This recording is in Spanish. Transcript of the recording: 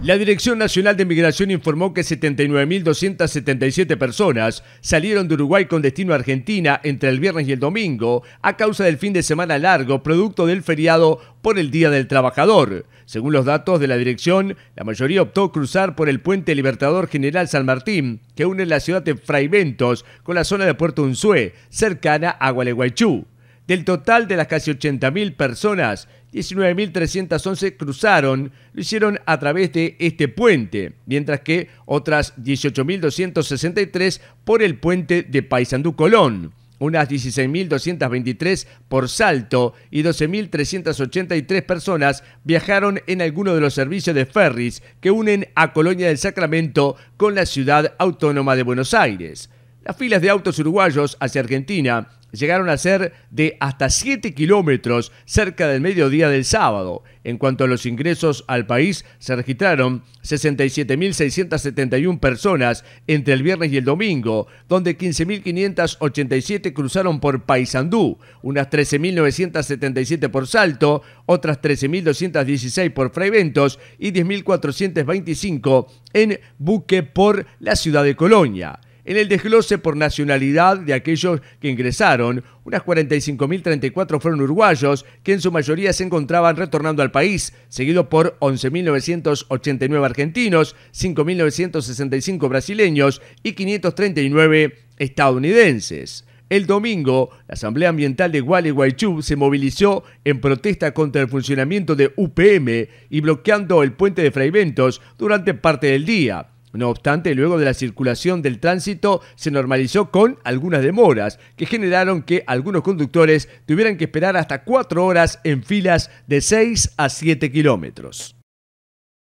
La Dirección Nacional de Migración informó que 79.277 personas salieron de Uruguay con destino a Argentina entre el viernes y el domingo a causa del fin de semana largo producto del feriado por el Día del Trabajador. Según los datos de la dirección, la mayoría optó cruzar por el puente Libertador General San Martín, que une la ciudad de Fraiventos con la zona de Puerto Unzué, cercana a Gualeguaychú. Del total de las casi 80.000 personas, 19.311 cruzaron, lo hicieron a través de este puente, mientras que otras 18.263 por el puente de Paysandú Colón unas 16.223 por Salto y 12.383 personas viajaron en alguno de los servicios de ferries que unen a Colonia del Sacramento con la ciudad autónoma de Buenos Aires. Las filas de autos uruguayos hacia Argentina llegaron a ser de hasta 7 kilómetros cerca del mediodía del sábado. En cuanto a los ingresos al país, se registraron 67.671 personas entre el viernes y el domingo, donde 15.587 cruzaron por Paysandú, unas 13.977 por Salto, otras 13.216 por Fraiventos y 10.425 en buque por la ciudad de Colonia en el desglose por nacionalidad de aquellos que ingresaron, unas 45.034 fueron uruguayos, que en su mayoría se encontraban retornando al país, seguido por 11.989 argentinos, 5.965 brasileños y 539 estadounidenses. El domingo, la Asamblea Ambiental de Gualeguaychú se movilizó en protesta contra el funcionamiento de UPM y bloqueando el puente de fragmentos durante parte del día. No obstante, luego de la circulación del tránsito se normalizó con algunas demoras que generaron que algunos conductores tuvieran que esperar hasta cuatro horas en filas de 6 a 7 kilómetros.